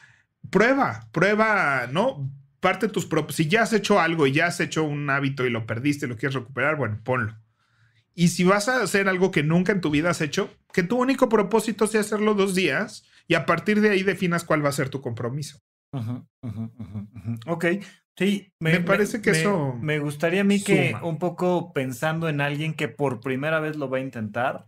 prueba, prueba, ¿no? Parte tus propios, si ya has hecho algo y ya has hecho un hábito y lo perdiste y lo quieres recuperar, bueno, ponlo. Y si vas a hacer algo que nunca en tu vida has hecho, que tu único propósito sea hacerlo dos días y a partir de ahí definas cuál va a ser tu compromiso ok, sí, me, parece que eso. Me gustaría a mí que un poco pensando en alguien que por primera vez lo va a intentar,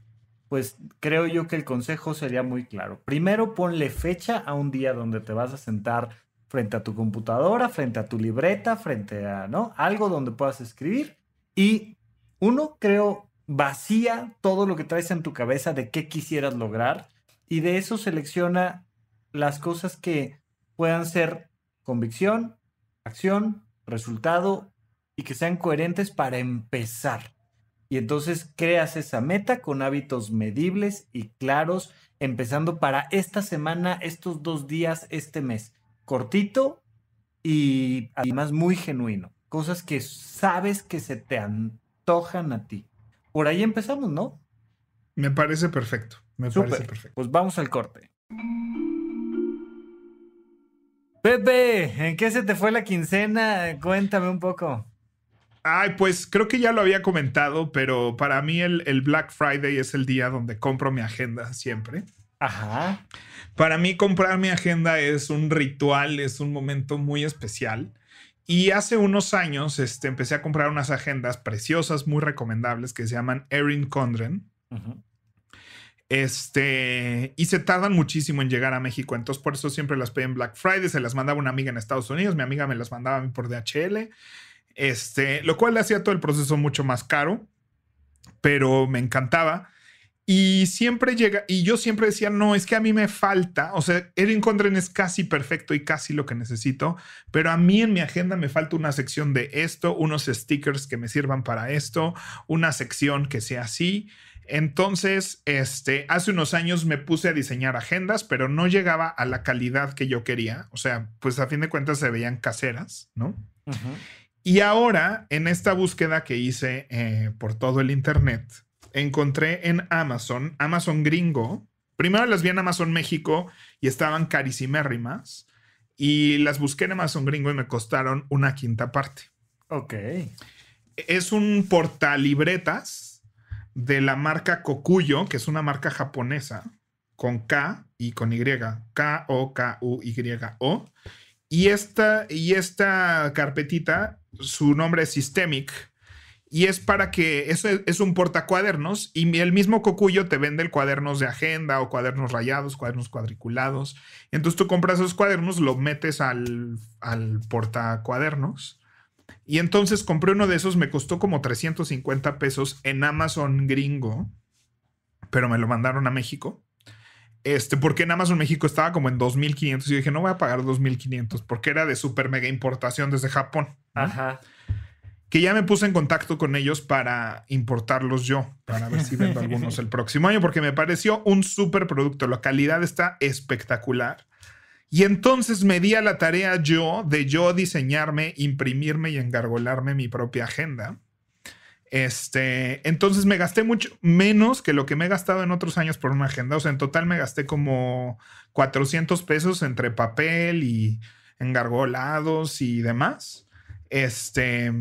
pues creo yo que el consejo sería muy claro. Primero ponle fecha a un día donde te vas a sentar frente a tu computadora, frente a tu libreta, frente a, ¿no? Algo donde puedas escribir. Y uno, creo, vacía todo lo que traes en tu cabeza de qué quisieras lograr y de eso selecciona las cosas que puedan ser convicción, acción, resultado y que sean coherentes para empezar. Y entonces creas esa meta con hábitos medibles y claros, empezando para esta semana, estos dos días, este mes. Cortito y además muy genuino. Cosas que sabes que se te antojan a ti. Por ahí empezamos, ¿no? Me parece perfecto. Me parece perfecto. Pues vamos al corte. Pepe, ¿en qué se te fue la quincena? Cuéntame un poco. Ay, pues creo que ya lo había comentado, pero para mí el, Black Friday es el día donde compro mi agenda siempre. Ajá. Para mí comprar mi agenda es un ritual, es un momento muy especial. Y hace unos años este, empecé a comprar unas agendas preciosas, muy recomendables, que se llaman Erin Condren. Ajá. Este, y se tardan muchísimo en llegar a México, entonces por eso siempre las pedí en Black Friday, se las mandaba una amiga en Estados Unidos, mi amiga me las mandaba por DHL, este, lo cual hacía todo el proceso mucho más caro, pero me encantaba. Y siempre llega, y yo siempre decía, no, es que a mí me falta, o sea, el Condren es casi perfecto y casi lo que necesito, pero a mí en mi agenda me falta una sección de esto, unos stickers que me sirvan para esto, una sección que sea así. Entonces, este, hace unos años me puse a diseñar agendas, pero no llegaba a la calidad que yo quería. O sea, pues a fin de cuentas se veían caseras, ¿no? Y ahora, en esta búsqueda que hice eh, por todo el Internet, encontré en Amazon, Amazon gringo. Primero las vi en Amazon México y estaban carísimérrimas. Y las busqué en Amazon gringo y me costaron una quinta parte. Ok. Es un portalibretas de la marca Kokuyo, que es una marca japonesa, con K y con Y, K-O-K-U-Y-O. Y esta, y esta carpetita, su nombre es Systemic, y es para que eso es, un portacuadernos y el mismo Cocuyo te vende el cuadernos de agenda o cuadernos rayados, cuadernos cuadriculados. Entonces tú compras esos cuadernos, lo metes al, al portacuadernos y entonces compré uno de esos, me costó como 350 pesos en Amazon gringo, pero me lo mandaron a México. Este, porque en Amazon México estaba como en 2.500 y dije, no voy a pagar 2.500 porque era de super mega importación desde Japón. Ajá. Que ya me puse en contacto con ellos para importarlos yo, para ver si vendo algunos el próximo año, porque me pareció un súper producto. La calidad está espectacular. Y entonces me di a la tarea yo de yo diseñarme, imprimirme y engargolarme mi propia agenda. Este, entonces me gasté mucho menos que lo que me he gastado en otros años por una agenda. O sea, en total me gasté como 400 pesos entre papel y engargolados y demás. Este,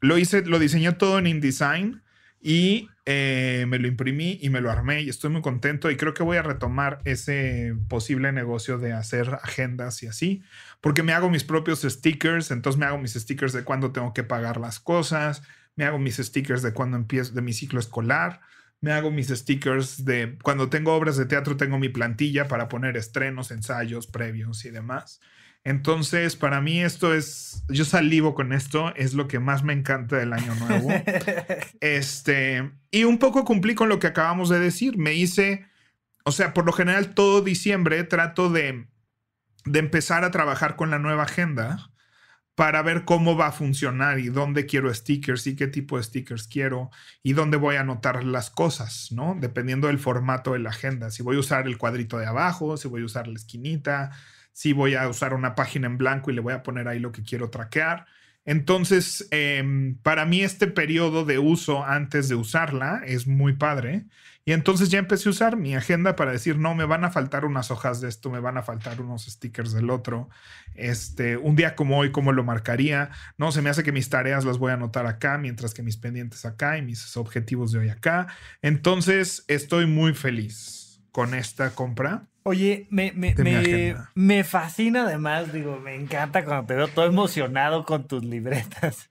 lo hice, lo diseñé todo en InDesign y eh, me lo imprimí y me lo armé y estoy muy contento y creo que voy a retomar ese posible negocio de hacer agendas y así, porque me hago mis propios stickers, entonces me hago mis stickers de cuando tengo que pagar las cosas, me hago mis stickers de cuando empiezo de mi ciclo escolar, me hago mis stickers de cuando tengo obras de teatro tengo mi plantilla para poner estrenos, ensayos previos y demás. Entonces, para mí esto es, yo salivo con esto, es lo que más me encanta del año nuevo. este, y un poco cumplí con lo que acabamos de decir, me hice, o sea, por lo general todo diciembre trato de, de empezar a trabajar con la nueva agenda para ver cómo va a funcionar y dónde quiero stickers y qué tipo de stickers quiero y dónde voy a anotar las cosas, ¿no? Dependiendo del formato de la agenda, si voy a usar el cuadrito de abajo, si voy a usar la esquinita, si voy a usar una página en blanco y le voy a poner ahí lo que quiero traquear. Entonces, em, para mí este periodo de uso antes de usarla es muy padre. Y entonces ya empecé a usar mi agenda para decir, no, me van a faltar unas hojas de esto, me van a faltar unos stickers del otro. Este, un día como hoy, ¿cómo lo marcaría? No, se me hace que mis tareas las voy a anotar acá, mientras que mis pendientes acá y mis objetivos de hoy acá. Entonces, estoy muy feliz con esta compra. Oye, me, fascina además, digo, me encanta cuando te veo todo emocionado con tus libretas.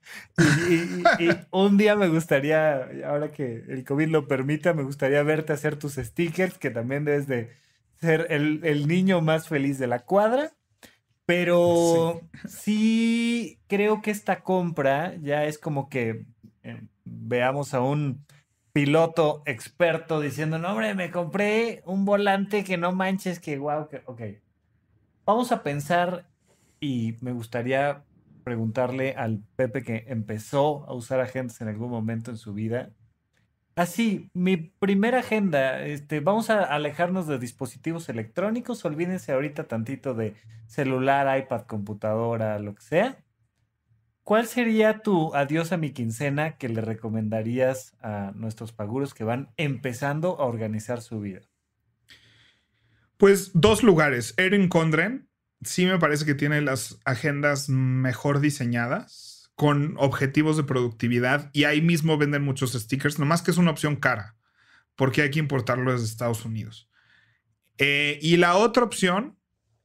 Y, un día me gustaría, ahora que el COVID lo permita, me gustaría verte hacer tus stickers, que también debes de ser el, niño más feliz de la cuadra. Pero sí. creo que esta compra ya es como que eh, veamos a un piloto experto diciendo, no, hombre, me compré un volante que no manches, que guau. que, ok. Vamos a pensar y me gustaría preguntarle al Pepe que empezó a usar agentes en algún momento en su vida. Así, mi primera agenda, este, vamos a alejarnos de dispositivos electrónicos, olvídense ahorita tantito de celular, iPad, computadora, lo que sea. ¿Cuál sería tu adiós a mi quincena que le recomendarías a nuestros paguros que van empezando a organizar su vida? Pues dos lugares. Erin Condren sí me parece que tiene las agendas mejor diseñadas, con objetivos de productividad y ahí mismo venden muchos stickers, nomás que es una opción cara, porque hay que importarlo desde Estados Unidos. Eh, y la otra opción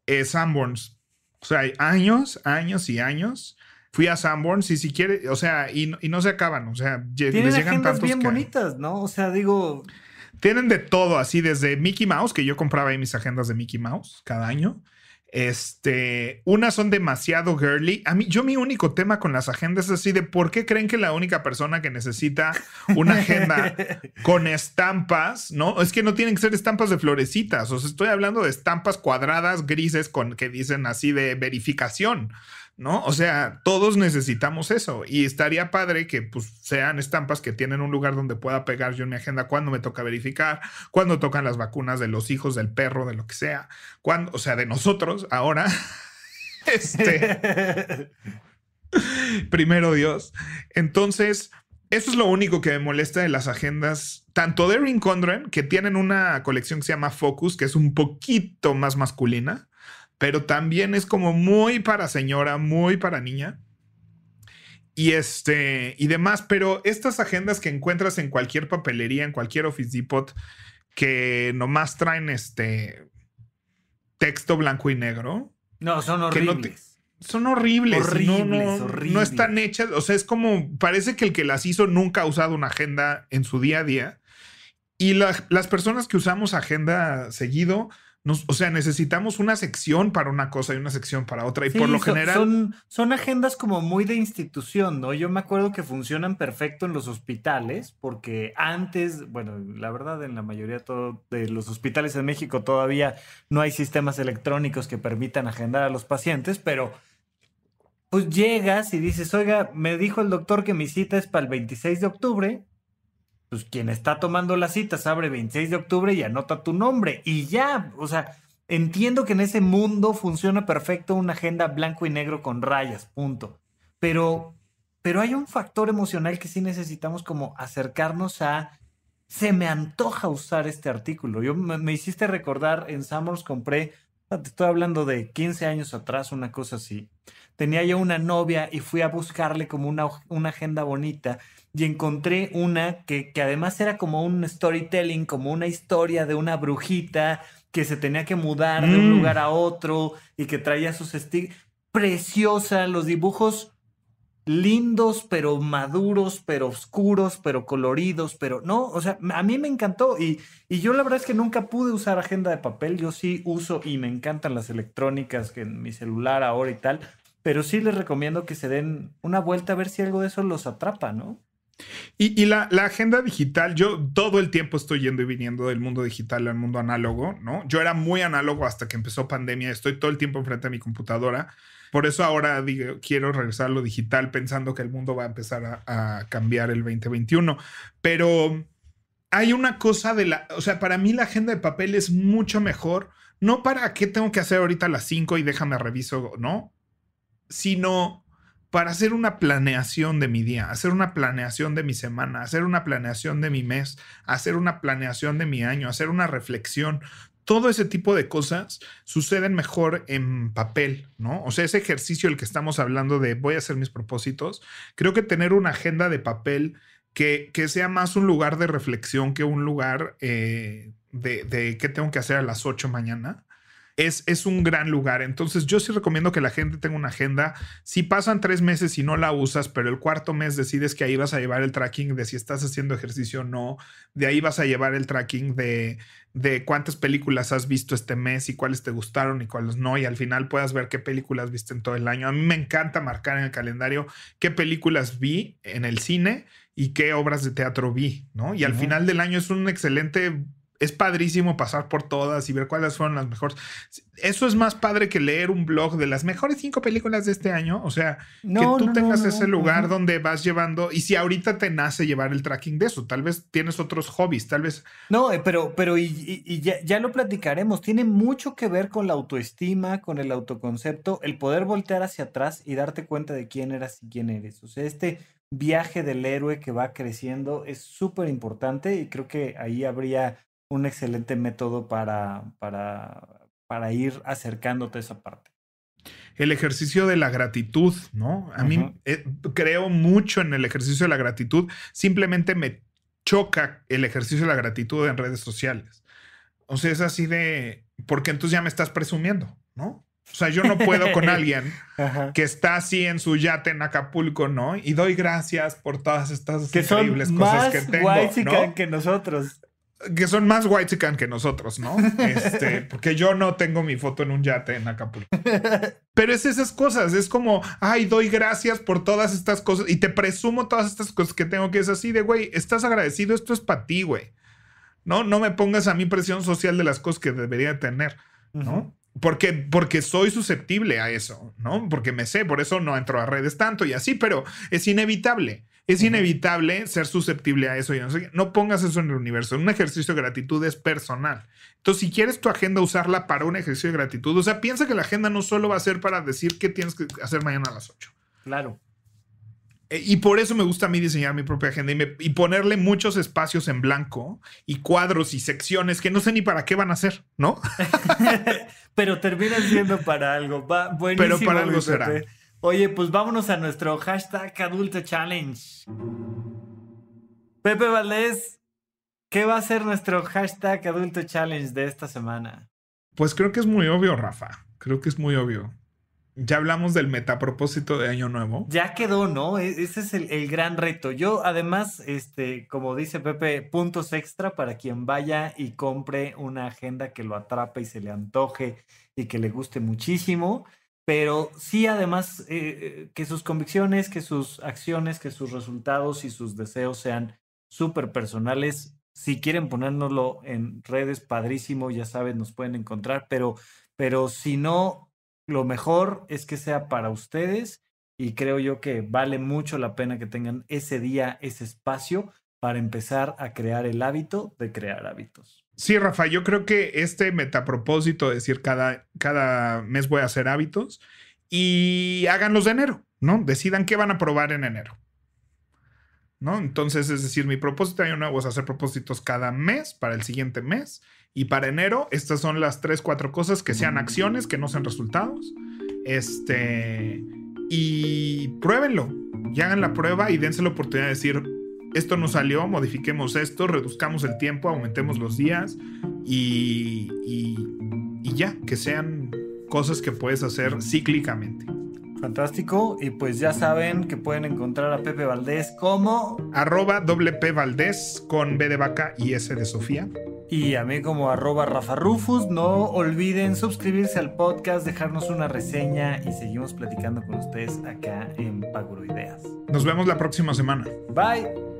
es Sanborns. O sea, hay años, años y años fui a Sanborns si si quiere, o sea, y, no se acaban, o sea, Tienen les llegan tantos bien bonitas, ¿no? O sea, digo... Tienen de todo, así desde Mickey Mouse, que yo compraba ahí mis agendas de Mickey Mouse cada año. Este, unas son demasiado girly. A mí, yo mi único tema con las agendas es así de por qué creen que la única persona que necesita una agenda con estampas, ¿no? Es que no tienen que ser estampas de florecitas. O sea, estoy hablando de estampas cuadradas, grises, con que dicen así de verificación. ¿no? O sea, todos necesitamos eso y estaría padre que pues, sean estampas que tienen un lugar donde pueda pegar yo en mi agenda cuando me toca verificar, cuando tocan las vacunas de los hijos, del perro, de lo que sea, cuando, o sea, de nosotros ahora. este. primero Dios. Entonces, eso es lo único que me molesta de las agendas, tanto de Rincondren, que tienen una colección que se llama Focus, que es un poquito más masculina, pero también es como muy para señora, muy para niña. Y este y demás, pero estas agendas que encuentras en cualquier papelería, en cualquier Office Depot que nomás traen este texto blanco y negro. No, son horribles. No son horribles. no, están hechas. O sea, es como. Parece que el que las hizo nunca ha usado una agenda en su día a día. Y las personas que usamos agenda seguido, o sea, necesitamos una sección para una cosa y una sección para otra. Y por lo general. Son, agendas como muy de institución, ¿no? Yo me acuerdo que funcionan perfecto en los hospitales, porque antes, bueno, la verdad, en la mayoría de los hospitales en México todavía no hay sistemas electrónicos que permitan agendar a los pacientes, pero pues llegas y dices, oiga, me dijo el doctor que mi cita es para el 26 de octubre, pues quien está tomando las citas abre 26 de octubre y anota tu nombre y ya, o sea, entiendo que en ese mundo funciona perfecto una agenda blanco y negro con rayas, punto. Pero, pero hay un factor emocional que sí necesitamos como acercarnos a, se me antoja usar este artículo. Yo me, me hiciste recordar, en Summers compré estoy hablando de 15 años atrás, una cosa así. Tenía yo una novia y fui a buscarle como una, una agenda bonita y encontré una que, que además era como un storytelling, como una historia de una brujita que se tenía que mudar de un mm. lugar a otro y que traía sus stick Preciosa, los dibujos lindos, pero maduros, pero oscuros, pero coloridos, pero no, o sea, a mí me encantó y, y yo la verdad es que nunca pude usar agenda de papel, yo sí uso y me encantan las electrónicas que en mi celular ahora y tal, pero sí les recomiendo que se den una vuelta a ver si algo de eso los atrapa, ¿no? Y, la, agenda digital, yo todo el tiempo estoy yendo y viniendo del mundo digital al mundo análogo, ¿no? Yo era muy análogo hasta que empezó pandemia, estoy todo el tiempo enfrente a mi computadora por eso ahora digo, quiero regresar a lo digital pensando que el mundo va a empezar a, a cambiar el 2021. Pero hay una cosa de la, o sea, para mí la agenda de papel es mucho mejor, no para qué tengo que hacer ahorita a las 5 y déjame reviso, ¿no? Sino para hacer una planeación de mi día, hacer una planeación de mi semana, hacer una planeación de mi mes, hacer una planeación de mi año, hacer una reflexión todo ese tipo de cosas suceden mejor en papel, ¿no? O sea, ese ejercicio el que estamos hablando de voy a hacer mis propósitos, creo que tener una agenda de papel que, que sea más un lugar de reflexión que un lugar eh, de, qué tengo que hacer a las 8 mañana, es, un gran lugar. Entonces yo sí recomiendo que la gente tenga una agenda. Si pasan tres meses y no la usas, pero el cuarto mes decides que ahí vas a llevar el tracking de si estás haciendo ejercicio o no, de ahí vas a llevar el tracking de, de cuántas películas has visto este mes y cuáles te gustaron y cuáles no, y al final puedas ver qué películas viste en todo el año. A mí me encanta marcar en el calendario qué películas vi en el cine y qué obras de teatro vi, ¿no? Y al final del año es un excelente es padrísimo pasar por todas y ver cuáles fueron las mejores. Eso es más padre que leer un blog de las mejores cinco películas de este año. O sea, que tú tengas ese lugar donde vas llevando. Y si ahorita te nace llevar el tracking de eso, tal vez tienes otros hobbies, tal vez. No, eh, pero, pero y, ya, ya, lo platicaremos. Tiene mucho que ver con la autoestima, con el autoconcepto, el poder voltear hacia atrás y darte cuenta de quién eras y quién eres. O sea, este viaje del héroe que va creciendo es súper importante y creo que ahí habría un excelente método para, para, ir acercándote a esa parte. El ejercicio de la gratitud, ¿no? A mí eh, creo mucho en el ejercicio de la gratitud. Simplemente me choca el ejercicio de la gratitud en redes sociales. O sea, es así de, porque entonces ya me estás presumiendo, ¿no? O sea, yo no puedo con alguien que está así en su yate en Acapulco, ¿no? Y doy gracias por todas estas increíbles cosas que tengo. ¿no? que nosotros que son más white que nosotros, ¿no? Este, porque yo no tengo mi foto en un yate en Acapulco. Pero es esas cosas, es como, ay, doy gracias por todas estas cosas y te presumo todas estas cosas que tengo que es así de, güey, estás agradecido, esto es para ti, güey. No, no me pongas a mi presión social de las cosas que debería tener, ¿no? Porque, porque soy susceptible a eso, ¿no? Porque me sé, por eso no entro a redes tanto y así, pero es inevitable. Es inevitable ser susceptible a eso. Y no, no pongas eso en el universo. Un ejercicio de gratitud es personal. Entonces, si quieres tu agenda usarla para un ejercicio de gratitud, o sea, piensa que la agenda no solo va a ser para decir qué tienes que hacer mañana a las 8. Claro. E, y por eso me gusta a mí diseñar mi propia agenda y, ponerle muchos espacios en blanco y cuadros y secciones que no sé ni para qué van a ser, ¿no? Pero termina siendo para algo. buenísimo, Pero para algo será. Oye, pues vámonos a nuestro hashtag Adulto Challenge. Pepe Valdés, ¿qué va a ser nuestro hashtag Adulto Challenge de esta semana? Pues creo que es muy obvio, Rafa. Creo que es muy obvio. Ya hablamos del metapropósito de Año Nuevo. Ya quedó, ¿no? E-, ese es el, gran reto. Yo, además, este, como dice Pepe, puntos extra para quien vaya y compre una agenda que lo atrape y se le antoje y que le guste muchísimo pero sí además eh, eh, que sus convicciones, que sus acciones, que sus resultados y sus deseos sean súper personales. Si quieren ponérnoslo en redes, padrísimo, ya saben, nos pueden encontrar, pero, pero si no, lo mejor es que sea para ustedes y creo yo que vale mucho la pena que tengan ese día, ese espacio para empezar a crear el hábito de crear hábitos. Sí, Rafa, yo creo que este metapropósito es decir cada, cada mes voy a hacer hábitos y háganlos de enero, ¿no? Decidan qué van a probar en enero. ¿No? Entonces, es decir, mi propósito de año nuevo es hacer propósitos cada mes para el siguiente mes y para enero estas son las tres, cuatro cosas que sean acciones, que no sean resultados. Este, y pruébenlo y hagan la prueba y dense la oportunidad de decir, esto no salió, modifiquemos esto, reduzcamos el tiempo, aumentemos los días y, y, ya, que sean cosas que puedes hacer cíclicamente. Fantástico. Y pues ya saben que pueden encontrar a Pepe Valdés como arroba WP Valdés con B de vaca y S de Sofía. Y a mí como arroba Rafa Rufus. No olviden suscribirse al podcast, dejarnos una reseña y seguimos platicando con ustedes acá en Paguro Ideas. Nos vemos la próxima semana. Bye.